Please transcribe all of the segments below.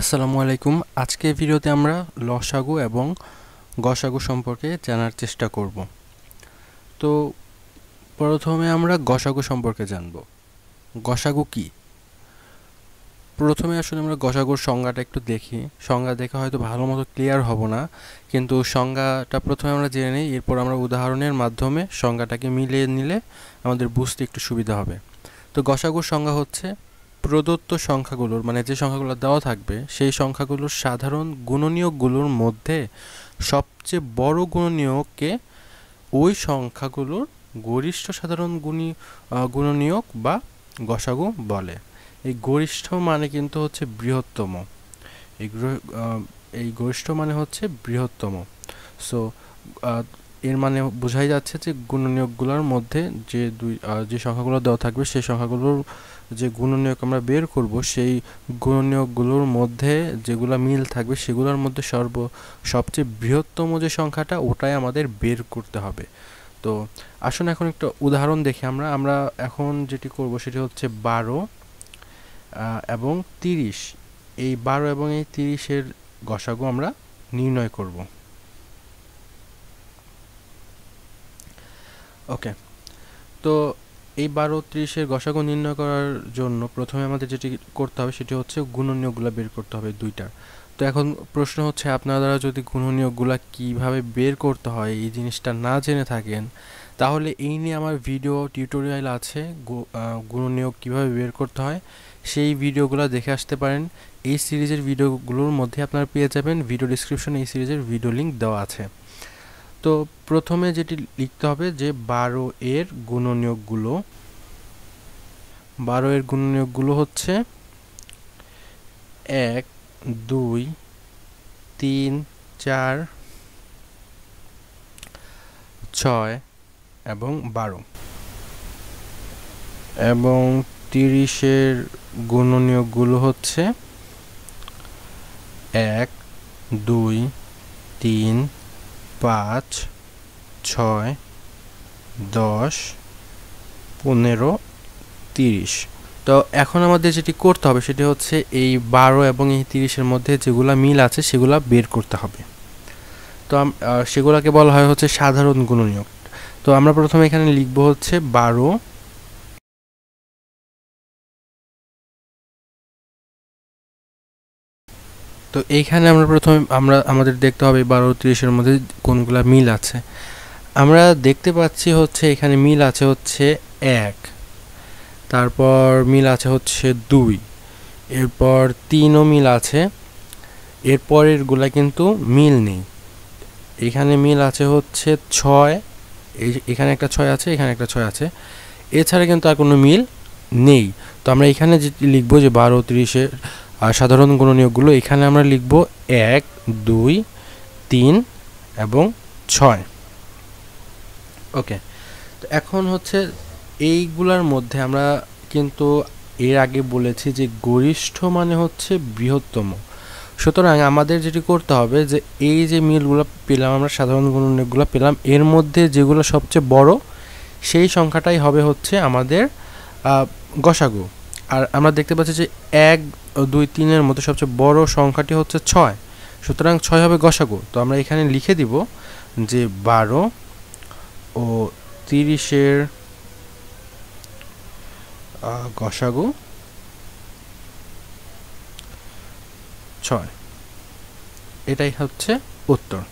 আসসালামু আলাইকুম আজকে ভিডিওতে আমরা লসাগু এবং গসাগু সম্পর্কে জানার চেষ্টা করব তো প্রথমে আমরা গসাগু সম্পর্কে জানব গসাগু কি প্রথমে আসলে আমরা গসাগুর সংজ্ঞাটা একটু দেখি সংজ্ঞা দেখে হয়তো ভালো মতো ক্লিয়ার হব না কিন্তু সংজ্ঞাটা প্রথমে আমরা জেনে নিই এরপর আমরা উদাহরণের মাধ্যমে সংজ্ঞাটাকে মিলিয়ে নিলে আমাদের বুঝতে একটু সুবিধা হবে তো গসাগুর সংজ্ঞা হচ্ছে প্রদত্ত সংখ্যাগুলোর মানে যে সংখ্যাগুলো দেওয়া থাকবে সেই সংখ্যাগুলোর সাধারণ গুণনীয়কগুলোর মধ্যে সবচেয়ে বড় গুণনীয়ককে ওই সংখ্যাগুলোর গরিষ্ঠ সাধারণ গুণী গুণনীয়ক বা গসাগু বলে এই গরিষ্ঠ মানে কিন্তু হচ্ছে বৃহত্তম এই এই গরিষ্ঠ মানে হচ্ছে বৃহত্তম সো এর মানে বোঝাই যাচ্ছে যে গুণনীয়কগুলোর মধ্যে যে দুই যে সংখ্যাগুলো দেওয়া থাকবে সেই সংখ্যাগুলোর যে গুণনীয়ক আমরা বের করব সেই গুণনীয়কগুলোর মধ্যে যেগুলো মিল থাকবে সেগুলোর মধ্যে সর্ব সবচেয়ে বৃহত্তম যে সংখ্যাটা ওটাই আমাদের বের করতে হবে তো আসুন এখন একটা উদাহরণ দেখি আমরা আমরা এখন যেটি করব সেটি হচ্ছে বারো এবং তিরিশ এই বারো এবং এই তিরিশের গসাগু আমরা নির্ণয় করব ওকে তো এই বারো ত্রিশের গসাগু নির্ণয় করার জন্য প্রথমে আমাদের যেটি করতে হবে সেটি হচ্ছে নিয়োগগুলো বের করতে হবে দুইটার তো এখন প্রশ্ন হচ্ছে আপনারা যদি গুণনীয়কগুলো কিভাবে বের করতে হয় এই জিনিসটা না জেনে থাকেন তাহলে এই নিয়ে আমার ভিডিও টিউটোরিয়াল আছে নিয়োগ কীভাবে বের করতে হয় সেই ভিডিওগুলো দেখে আসতে পারেন এই সিরিজের ভিডিওগুলোর মধ্যে আপনারা পেয়ে যাবেন ভিডিও ডিসক্রিপশনে এই সিরিজের ভিডিও লিঙ্ক দেওয়া আছে তো প্রথমে যেটি লিখতে হবে যে বারো এর গুণনীয়কগুলো বারো এর গুণনীয়কগুলো হচ্ছে এক দুই তিন চার ছয় এবং বারো এবং তিরিশের গুণনীয়কগুলো হচ্ছে এক দুই তিন পাঁচ ছয় দশ পনেরো তিরিশ তো এখন আমাদের যেটি করতে হবে সেটি হচ্ছে এই বারো এবং এই তিরিশের মধ্যে যেগুলো মিল আছে সেগুলো বের করতে হবে তো সেগুলোকে বলা হয় হচ্ছে সাধারণ গুণনীয়ক তো আমরা প্রথমে এখানে লিখব হচ্ছে বারো তো এইখানে আমরা প্রথমে আমরা আমাদের দেখতে হবে বারো তিরিশের মধ্যে কোনগুলো মিল আছে আমরা দেখতে পাচ্ছি হচ্ছে এখানে মিল আছে হচ্ছে এক তারপর মিল আছে হচ্ছে দুই এরপর তিনও মিল আছে এরপরেরগুলা কিন্তু মিল নেই এখানে মিল আছে হচ্ছে ছয় এখানে একটা ছয় আছে এখানে একটা ছয় আছে এছাড়া কিন্তু আর কোনো মিল নেই তো আমরা এখানে যে লিখবো যে বারো তিরিশের আর সাধারণ গুণনীয়কগুলো এখানে আমরা লিখব এক দুই তিন এবং ছয় ওকে তো এখন হচ্ছে এইগুলার মধ্যে আমরা কিন্তু এর আগে বলেছি যে গরিষ্ঠ মানে হচ্ছে বৃহত্তম সুতরাং আমাদের যেটি করতে হবে যে এই যে মিলগুলো পেলাম আমরা সাধারণ গুণনীয়কগুলো পেলাম এর মধ্যে যেগুলো সবচেয়ে বড় সেই সংখ্যাটাই হবে হচ্ছে আমাদের গসাগু আর আমরা দেখতে পাচ্ছি যে এক দুই তিনের মধ্যে সবচেয়ে বড় সংখ্যাটি হচ্ছে ছয় সুতরাং ছয় হবে গসাগু তো আমরা এখানে লিখে দিব যে বারো ও তিরিশের গসাগু ছয় এটাই হচ্ছে উত্তর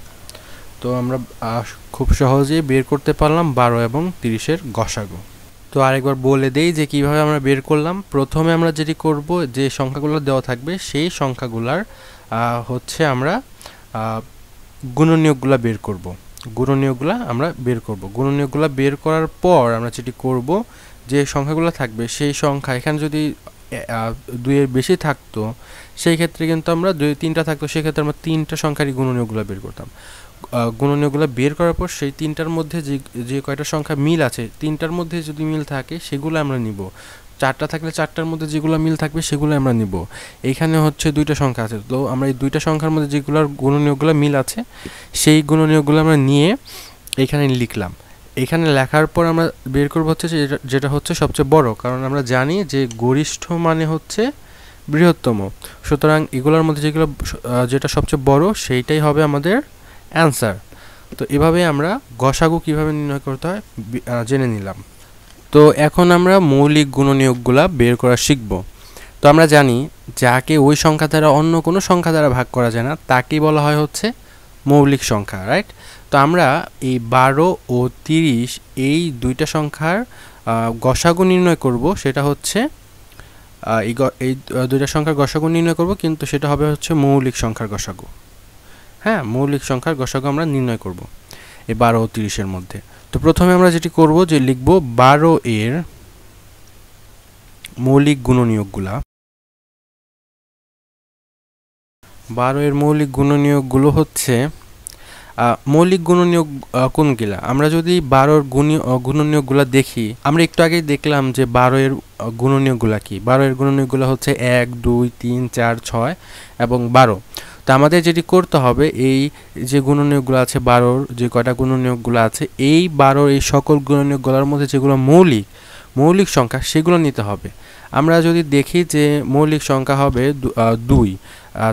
তো আমরা খুব সহজেই বের করতে পারলাম বারো এবং তিরিশের গসাগু তো আরেকবার বলে দেই যে কিভাবে আমরা বের করলাম প্রথমে আমরা যেটি করব যে সংখ্যাগুলো দেওয়া থাকবে সেই সংখ্যাগুলার হচ্ছে আমরা গুণনীয়কগুলো বের করব গুণনীয়কগুলো আমরা বের করব গুণনীয়কগুলো বের করার পর আমরা যেটি করব যে সংখ্যাগুলো থাকবে সেই সংখ্যা এখানে যদি দুইয়ের বেশি থাকতো সেই ক্ষেত্রে কিন্তু আমরা দুই তিনটা থাকতো সেক্ষেত্রে আমরা তিনটা সংখ্যারই গুণনীয়কগুলো বের করতাম গুণনীয়গুলো বের করার পর সেই তিনটার মধ্যে যে যে কয়টা সংখ্যা মিল আছে তিনটার মধ্যে যদি মিল থাকে সেগুলো আমরা নিব চারটা থাকলে চারটার মধ্যে যেগুলো মিল থাকবে সেগুলো আমরা নিব এইখানে হচ্ছে দুইটা সংখ্যা আছে তো আমরা এই দুইটা সংখ্যার মধ্যে যেগুলোর গুণনীয়গুলো মিল আছে সেই গুণনীয়গুলো আমরা নিয়ে এখানে লিখলাম এখানে লেখার পর আমরা বের করব হচ্ছে যেটা হচ্ছে সবচেয়ে বড় কারণ আমরা জানি যে গরিষ্ঠ মানে হচ্ছে বৃহত্তম সুতরাং এগুলোর মধ্যে যেগুলো যেটা সবচেয়ে বড় সেইটাই হবে আমাদের অ্যান্সার তো এভাবে আমরা গসাগু কিভাবে নির্ণয় করতে হয় জেনে নিলাম তো এখন আমরা মৌলিক গুণনীয়কগুলা বের করা শিখব তো আমরা জানি যাকে ওই সংখ্যা দ্বারা অন্য কোনো সংখ্যা দ্বারা ভাগ করা যায় না তাকেই বলা হয় হচ্ছে মৌলিক সংখ্যা রাইট তো আমরা এই বারো ও তিরিশ এই দুইটা সংখ্যার গসাগু নির্ণয় করব সেটা হচ্ছে এই দুইটা সংখ্যার গসাগু নির্ণয় করব কিন্তু সেটা হবে হচ্ছে মৌলিক সংখ্যার গসাগু হ্যাঁ মৌলিক সংখ্যার গসাগু আমরা নির্ণয় করব এই বারো ও তিরিশের মধ্যে তো প্রথমে আমরা যেটি করব যে লিখব বারো এর মৌলিক গুণনিয়োগগুলা বারো এর মৌলিক গুণনিয়োগগুলো হচ্ছে মৌলিক গুণনীয়োগ কোনগুলা আমরা যদি বারোর গুণীয় গুণনীয়োগগুলা দেখি আমরা একটু আগেই দেখলাম যে বারো এর গুণনীয়োগগুলা কি বারো এর গুণনীয়োগগুলা হচ্ছে এক দুই তিন চার ছয় এবং বারো তা আমাদের যেটি করতে হবে এই যে গুণনীয়কগুলো আছে বারোর যে কয়টা গুণনীয়কগুলো আছে এই বারোর এই সকল গুণনীয়কগুলোর মধ্যে যেগুলো মৌলিক মৌলিক সংখ্যা সেগুলো নিতে হবে আমরা যদি দেখি যে মৌলিক সংখ্যা হবে দুই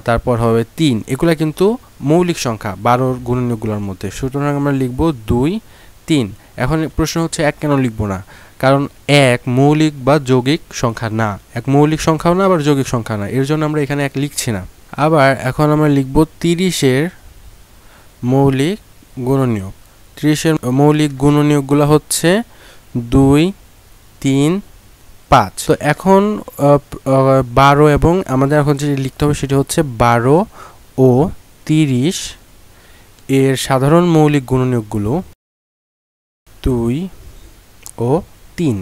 তারপর হবে তিন এগুলো কিন্তু মৌলিক সংখ্যা বারোর গুণনীয়কগুলোর মধ্যে সুতরাং আমরা লিখব দুই তিন এখন প্রশ্ন হচ্ছে এক কেন লিখবো না কারণ এক মৌলিক বা যৌগিক সংখ্যা না এক মৌলিক সংখ্যাও না আবার যৌগিক সংখ্যা না এর জন্য আমরা এখানে এক লিখছি না আবার এখন আমরা লিখব তিরিশের মৌলিক গুণনীয়ক তিরিশের মৌলিক গুণনীয়কগুলো হচ্ছে দুই তিন পাঁচ তো এখন বারো এবং আমাদের এখন যেটি লিখতে হবে সেটি হচ্ছে বারো ও তিরিশ এর সাধারণ মৌলিক গুণনীয়কগুলো দুই ও তিন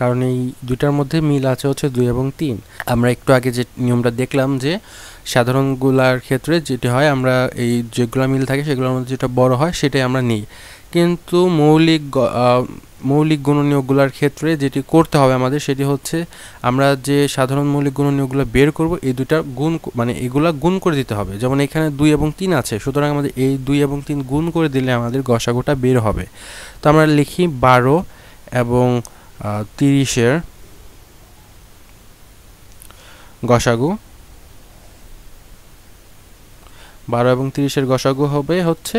কারণ এই দুটার মধ্যে মিল আছে হচ্ছে দুই এবং তিন আমরা একটু আগে যে নিয়মটা দেখলাম যে সাধারণগুলার ক্ষেত্রে যেটি হয় আমরা এই যেগুলো মিল থাকে সেগুলোর মধ্যে যেটা বড় হয় সেটাই আমরা নিই কিন্তু মৌলিক মৌলিক গুণনীয়কগুলোর ক্ষেত্রে যেটি করতে হবে আমাদের সেটি হচ্ছে আমরা যে সাধারণ মৌলিক গুণনীয়কগুলো বের করব এই দুটা গুণ মানে এগুলা গুণ করে দিতে হবে যেমন এখানে দুই এবং তিন আছে সুতরাং আমাদের এই দুই এবং তিন গুণ করে দিলে আমাদের গসাগোটা বের হবে তো আমরা লিখি বারো এবং তিরিশের গসাগু বারো এবং তিরিশের গসাগ হবে হচ্ছে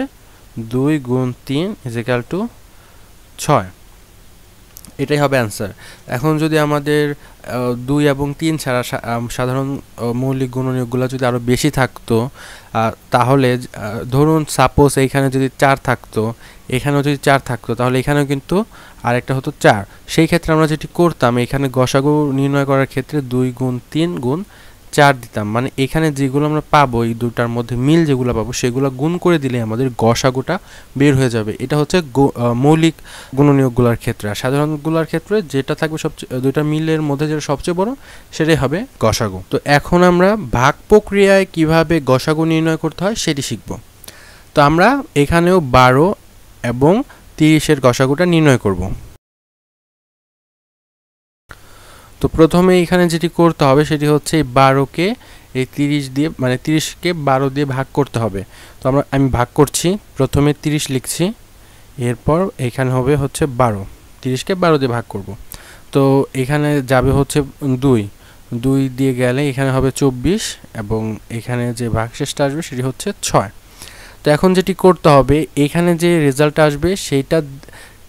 দুই গুণ তিন ইজিক্যাল টু ছয় এটাই হবে অ্যান্সার এখন যদি আমাদের দুই এবং তিন ছাড়া সাধারণ মৌলিক গুণনীয়গুলো যদি আরও বেশি থাকতো তাহলে ধরুন সাপোজ এইখানে যদি চার থাকতো এখানেও যদি চার থাকতো তাহলে এখানেও কিন্তু আরেকটা হতো চার সেই ক্ষেত্রে আমরা যেটি করতাম এখানে গসাগু নির্ণয় করার ক্ষেত্রে দুই গুণ তিন গুণ চার দিতাম মানে এখানে যেগুলো আমরা পাবো এই দুটার মধ্যে মিল যেগুলো পাবো সেগুলো গুণ করে দিলে আমাদের গসাগুটা বের হয়ে যাবে এটা হচ্ছে মৌলিক গুণনীয়কগুলোর ক্ষেত্রে আর সাধারণগুলোর ক্ষেত্রে যেটা থাকবে সবচেয়ে দুইটা মিলের মধ্যে যেটা সবচেয়ে বড় সেটাই হবে গসাগু তো এখন আমরা ভাগ প্রক্রিয়ায় কিভাবে গসাগু নির্ণয় করতে হয় সেটি শিখব তো আমরা এখানেও বারো এবং তিরিশের গসাগুটা নির্ণয় করবো তো প্রথমে এখানে যেটি করতে হবে সেটি হচ্ছে এই বারোকে এই তিরিশ দিয়ে মানে তিরিশকে বারো দিয়ে ভাগ করতে হবে তো আমরা আমি ভাগ করছি প্রথমে তিরিশ লিখছি এরপর এখানে হবে হচ্ছে বারো তিরিশকে বারো দিয়ে ভাগ করব তো এখানে যাবে হচ্ছে দুই দুই দিয়ে গেলে এখানে হবে চব্বিশ এবং এখানে যে ভাগশেষটা আসবে সেটি হচ্ছে ছয় তো এখন যেটি করতে হবে এখানে যে রেজাল্ট আসবে সেইটা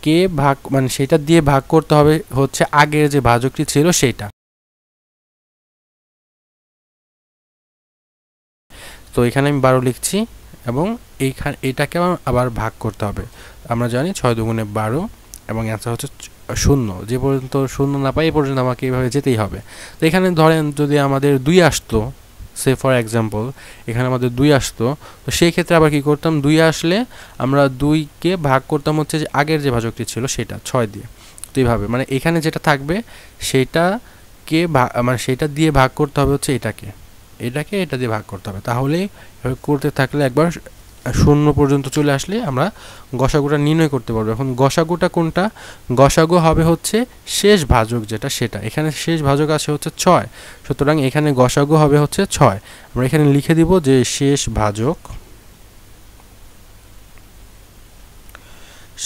কে ভাগ মানে সেটা দিয়ে ভাগ করতে হবে হচ্ছে আগের যে ভাজকটি ছিল সেটা তো এখানে আমি বারো লিখছি এবং এইখান এটাকে আবার ভাগ করতে হবে আমরা জানি ছয় দুগুণে বারো এবং অ্যান্সার হচ্ছে শূন্য যে পর্যন্ত শূন্য না পাই এ পর্যন্ত আমাকে এইভাবে যেতেই হবে তো এখানে ধরেন যদি আমাদের দুই আসতো সে ফর এক্সাম্পল এখানে আমাদের দুই আসতো তো সেই ক্ষেত্রে আবার কি করতাম দুই আসলে আমরা দুইকে ভাগ করতাম হচ্ছে যে আগের যে ভাজকটি ছিল সেটা ছয় দিয়ে তো এইভাবে মানে এখানে যেটা থাকবে সেটাকে মানে সেটা দিয়ে ভাগ করতে হবে হচ্ছে এটাকে এটাকে এটা দিয়ে ভাগ করতে হবে তাহলে করতে থাকলে একবার শূন্য পর্যন্ত চলে আসলে আমরা গসাগুটা নির্ণয় করতে পারবো এখন গসাগুটা কোনটা গসাগু হবে হচ্ছে শেষ ভাজক যেটা সেটা এখানে শেষ ভাজক আছে হচ্ছে ছয় সুতরাং এখানে গসাগু হবে হচ্ছে ছয় আমরা এখানে লিখে দিব যে শেষ ভাজক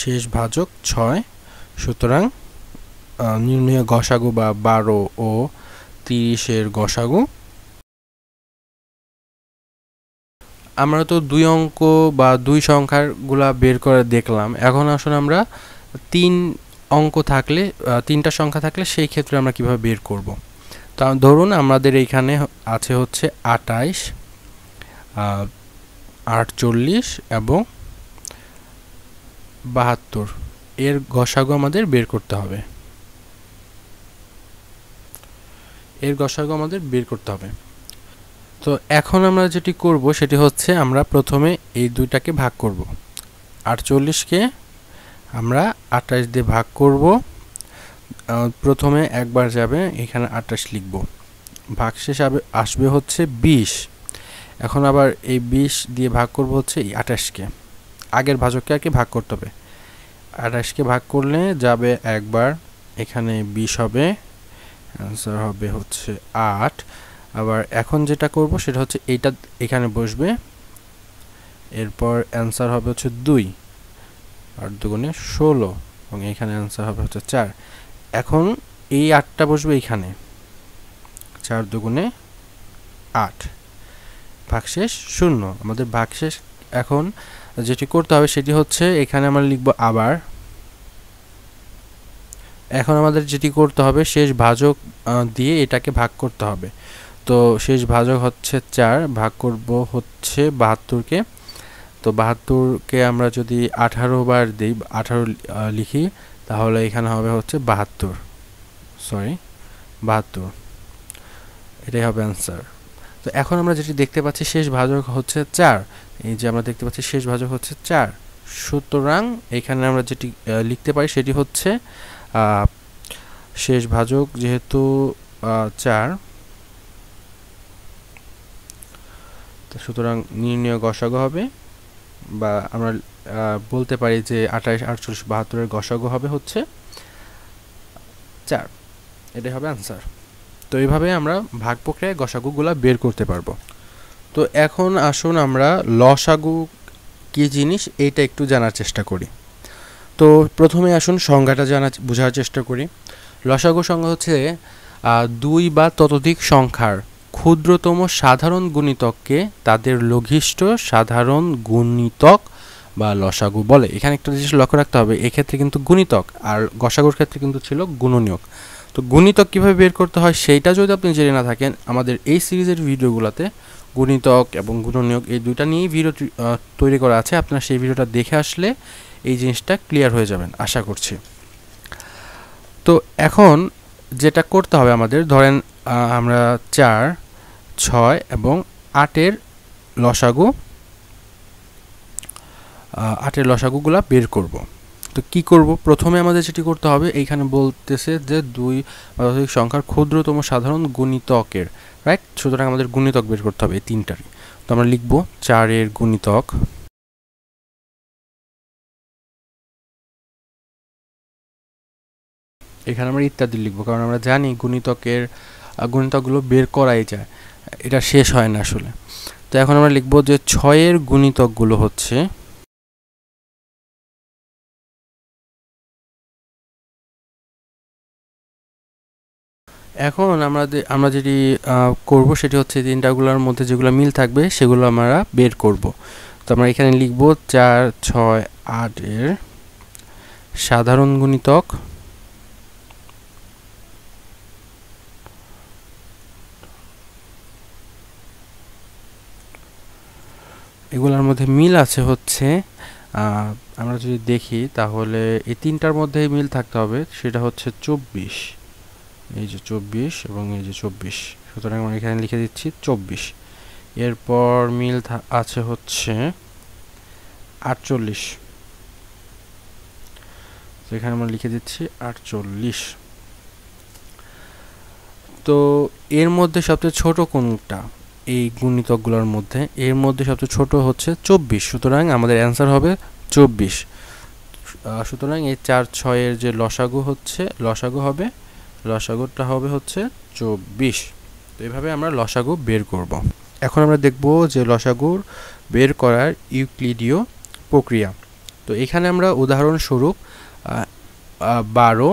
শেষ ভাজক ছয় সুতরাং নির্ণয় গসাগু বা বারো ও তিরিশের গসাগু আমরা তো দুই অঙ্ক বা দুই সংখ্যাগুলা বের করে দেখলাম এখন আসলে আমরা তিন অঙ্ক থাকলে তিনটা সংখ্যা থাকলে সেই ক্ষেত্রে আমরা কিভাবে বের করব তা ধরুন আমাদের এইখানে আছে হচ্ছে আটাইশ আটচল্লিশ এবং বাহাত্তর এর গসাগু আমাদের বের করতে হবে এর গসাগু আমাদের বের করতে হবে তো এখন আমরা যেটি করব সেটি হচ্ছে আমরা প্রথমে এই দুইটাকে ভাগ করব আটচল্লিশকে আমরা আটাইশ দিয়ে ভাগ করব প্রথমে একবার যাবে এখানে আঠাশ লিখব ভাগ শেষ আসবে হচ্ছে ২০ এখন আবার এই ২০ দিয়ে ভাগ করব হচ্ছে এই আঠাশকে আগের ভাজককে আর কি ভাগ করতে হবে আঠাশকে ভাগ করলে যাবে একবার এখানে ২০ হবে অ্যান্সার হবে হচ্ছে আট আবার এখন যেটা করব সেটা হচ্ছে এইটা এখানে বসবে এরপর অ্যান্সার হবে হচ্ছে দুই আর দুগুণে ষোলো এবং এখানে অ্যান্সার হবে হচ্ছে চার এখন এই আটটা বসবে এইখানে চার দুগুণে আট ভাগশেষ শূন্য আমাদের ভাগশেষ এখন যেটি করতে হবে সেটি হচ্ছে এখানে আমরা লিখব আবার এখন আমাদের যেটি করতে হবে শেষ ভাজক দিয়ে এটাকে ভাগ করতে হবে তো শেষ ভাজক হচ্ছে চার ভাগ করব হচ্ছে বাহাত্তরকে তো বাহাত্তরকে আমরা যদি আঠারো বার দিই আঠারো লিখি তাহলে এখানে হবে হচ্ছে বাহাত্তর সরি বাহাত্তর এটাই হবে অ্যান্সার তো এখন আমরা যেটি দেখতে পাচ্ছি শেষ ভাজক হচ্ছে চার এই যে আমরা দেখতে পাচ্ছি শেষ ভাজক হচ্ছে চার সুতরাং এখানে আমরা যেটি লিখতে পারি সেটি হচ্ছে শেষ ভাজক যেহেতু চার তো সুতরাং নির্ণয় গসাগ হবে বা আমরা বলতে পারি যে আঠাশ আটচল্লিশ বাহাত্তরের গসাগ হবে হচ্ছে চার এটাই হবে আনসার তো এইভাবে আমরা ভাগ প্রক্রিয়ায় গসাগুগুলা বের করতে পারবো তো এখন আসুন আমরা লসাগু কি জিনিস এইটা একটু জানার চেষ্টা করি তো প্রথমে আসুন সংজ্ঞাটা জানার বোঝার চেষ্টা করি লসাগু সংজ্ঞা হচ্ছে দুই বা ততোধিক সংখ্যার ক্ষুদ্রতম সাধারণ গুণিতককে তাদের লঘিষ্ঠ সাধারণ গুণিতক বা লসাগু বলে এখানে একটা জিনিস লক্ষ্য রাখতে হবে এক্ষেত্রে কিন্তু গুণিতক আর গসাগুর ক্ষেত্রে কিন্তু ছিল গুণনীয়ক তো গুণিতক কীভাবে বের করতে হয় সেইটা যদি আপনি জেনে না থাকেন আমাদের এই সিরিজের ভিডিওগুলোতে গুণিতক এবং গুণনীয়ক এই দুইটা নিয়েই ভিডিও তৈরি করা আছে আপনার সেই ভিডিওটা দেখে আসলে এই জিনিসটা ক্লিয়ার হয়ে যাবেন আশা করছি তো এখন যেটা করতে হবে আমাদের ধরেন আমরা চার ছয় এবং আটের লসাগু আটের লসাগুগুলা বের করব তো কি করব প্রথমে আমাদের যেটি করতে হবে এইখানে বলতেছে যে দুই মাধ্যমিক সংখ্যার ক্ষুদ্রতম সাধারণ গুণিতকের রাইট সুতরাং আমাদের গুণিতক বের করতে হবে তিনটার তো আমরা লিখব চারের গুণিতক এখানে আমরা ইত্যাদি লিখবো কারণ আমরা জানি গুণিতকের গুণিতকগুলো বের করাই যায় এটা শেষ হয় না আসলে তো এখন আমরা লিখব যে ছয়ের গুণিতকগুলো হচ্ছে এখন আমরা আমরা যেটি করব সেটি হচ্ছে তিনটাগুলোর মধ্যে যেগুলো মিল থাকবে সেগুলো আমরা বের করব তো আমরা এখানে লিখব চার ছয় আটের সাধারণ গুণিতক এগুলোর মধ্যে মিল আছে হচ্ছে আমরা যদি দেখি তাহলে এই তিনটার মধ্যে মিল থাকতে হবে সেটা হচ্ছে চব্বিশ এই যে চব্বিশ এবং এই যে চব্বিশ সুতরাং আমরা এখানে লিখে দিচ্ছি চব্বিশ এরপর মিল আছে হচ্ছে আটচল্লিশ এখানে আমরা লিখে দিচ্ছি আটচল্লিশ তো এর মধ্যে সবচেয়ে ছোট কোনটা এই গুণিতকগুলোর মধ্যে এর মধ্যে সবচেয়ে ছোট হচ্ছে চব্বিশ সুতরাং আমাদের অ্যান্সার হবে চব্বিশ সুতরাং এই চার ছয়ের যে লসাগু হচ্ছে লসাগু হবে লসাগুটা হবে হচ্ছে চব্বিশ তো এইভাবে আমরা লসাগু বের করব। এখন আমরা দেখব যে লসাগুর বের করার ইউক্লিডীয় প্রক্রিয়া তো এখানে আমরা উদাহরণস্বরূপ বারো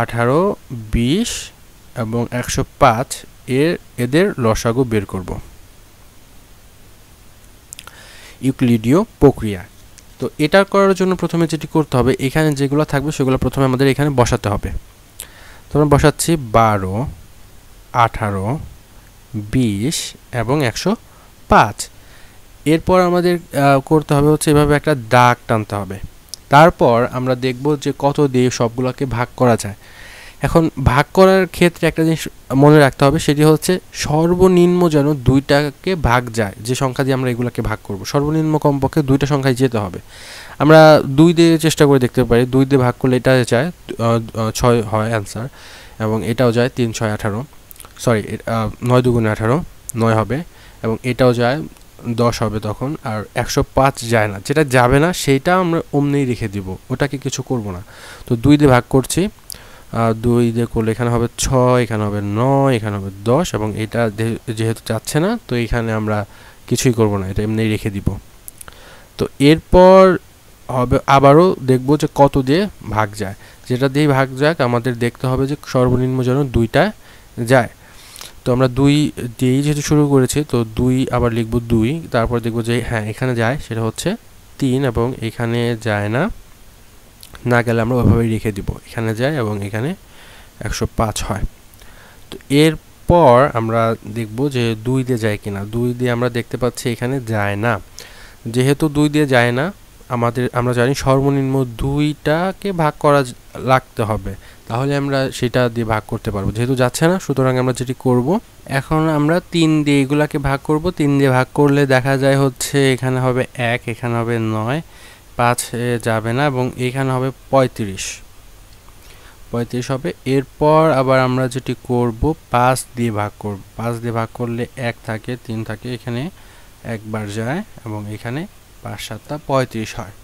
আঠারো বিশ এবং একশো পাঁচ এর এদের লসাগু বের করব ইউক্লিডীয় প্রক্রিয়া তো এটা করার জন্য প্রথমে যেটি করতে হবে এখানে যেগুলো থাকবে সেগুলো প্রথমে আমাদের এখানে বসাতে হবে তো আমরা বসাচ্ছি বারো আঠারো বিশ এবং একশো পাঁচ এরপর আমাদের করতে হবে হচ্ছে এভাবে একটা দাগ টানতে হবে তারপর আমরা দেখব যে কত দিয়ে সবগুলোকে ভাগ করা যায় এখন ভাগ করার ক্ষেত্রে একটা জিনিস মনে রাখতে হবে সেটি হচ্ছে সর্বনিম্ন যেন দুইটাকে ভাগ যায় যে সংখ্যা দিয়ে আমরা এগুলোকে ভাগ করব সর্বনিম্ন কমপক্ষে দুইটা সংখ্যায় যেতে হবে আমরা দুই দিয়ে চেষ্টা করে দেখতে পারি দুই দিয়ে ভাগ করলে এটা যায় ছয় হয় অ্যান্সার এবং এটাও যায় তিন ছয় আঠারো সরি নয় দুগুণে আঠারো নয় হবে এবং এটাও যায় দশ হবে তখন আর একশো পাঁচ যায় না যেটা যাবে না সেটা আমরা অমনিই রেখে দিব ওটাকে কিছু করব না তো দুই দিয়ে ভাগ করছি দুই দিয়ে করলে এখানে হবে ছয় এখানে হবে নয় এখানে হবে দশ এবং এটা যেহেতু চাচ্ছে না তো এখানে আমরা কিছুই করব না এটা এমনি রেখে দিব তো এরপর হবে আবারও দেখব যে কত দিয়ে ভাগ যায় যেটা দিয়ে ভাগ যাক আমাদের দেখতে হবে যে সর্বনিম্ন যেন দুইটা যায় তো আমরা দুই দিয়েই যেহেতু শুরু করেছি তো দুই আবার লিখব দুই তারপর দেখব যে হ্যাঁ এখানে যায় সেটা হচ্ছে তিন এবং এখানে যায় না না গেলে আমরা ওইভাবেই রেখে দিব এখানে যায় এবং এখানে একশো পাঁচ হয় তো এরপর আমরা দেখব যে দুই দিয়ে যায় কিনা দুই দিয়ে আমরা দেখতে পাচ্ছি এখানে যায় না যেহেতু দুই দিয়ে যায় না আমাদের আমরা জানি সর্বনিম্ন দুইটাকে ভাগ করা লাগতে হবে তাহলে আমরা সেটা দিয়ে ভাগ করতে পারবো যেহেতু যাচ্ছে না সুতরাং আমরা যেটি করব এখন আমরা তিন দিয়ে এগুলাকে ভাগ করব তিন দিয়ে ভাগ করলে দেখা যায় হচ্ছে এখানে হবে এক এখানে হবে নয় পাঁচে যাবে না এবং এখানে হবে পঁয়ত্রিশ পঁয়ত্রিশ হবে এরপর আবার আমরা যেটি করব পাঁচ দিয়ে ভাগ করব পাঁচ দিয়ে ভাগ করলে এক থাকে তিন থাকে এখানে একবার যায় এবং এখানে পাঁচ সাতটা পঁয়ত্রিশ হয়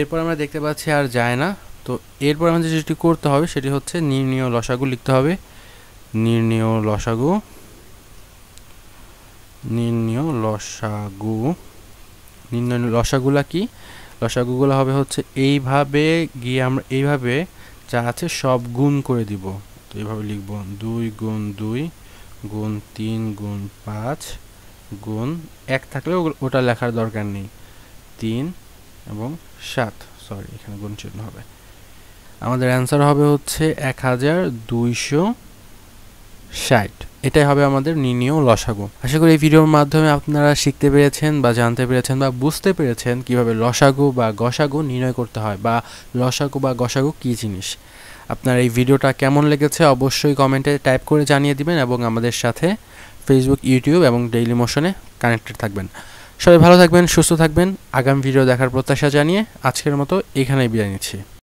এরপর আমরা দেখতে পাচ্ছি আর যায় না তো এরপর আমাদের যেটি করতে হবে সেটি হচ্ছে নির্ণীয় লসাগু লিখতে হবে নির্ণীয় লসাগু নির্ণীয় লসাগু নির্ণয় লসাগুলা কি লসাগুগুলো হবে হচ্ছে এইভাবে গিয়ে আমরা এইভাবে যা আছে সব গুণ করে দিব তো এইভাবে লিখব দুই গুণ দুই গুণ তিন গুণ পাঁচ গুণ এক থাকলে ওটা লেখার দরকার নেই তিন এবং সাত সরি এখানে গুণ চিহ্ন হবে আমাদের অ্যান্সার হবে হচ্ছে এক হাজার দুইশো ষাট এটাই হবে আমাদের নির্ণীয় লসাগু আশা করি এই ভিডিওর মাধ্যমে আপনারা শিখতে পেরেছেন বা জানতে পেরেছেন বা বুঝতে পেরেছেন কিভাবে লসাগু বা গসাগু নির্ণয় করতে হয় বা লসাগু বা গসাগু কী জিনিস আপনার এই ভিডিওটা কেমন লেগেছে অবশ্যই কমেন্টে টাইপ করে জানিয়ে দিবেন এবং আমাদের সাথে ফেসবুক ইউটিউব এবং ডেইলি মোশনে কানেক্টেড থাকবেন সবাই ভালো থাকবেন সুস্থ থাকবেন আগামী ভিডিও দেখার প্রত্যাশা জানিয়ে আজকের মতো এখানেই বিদায় নিচ্ছি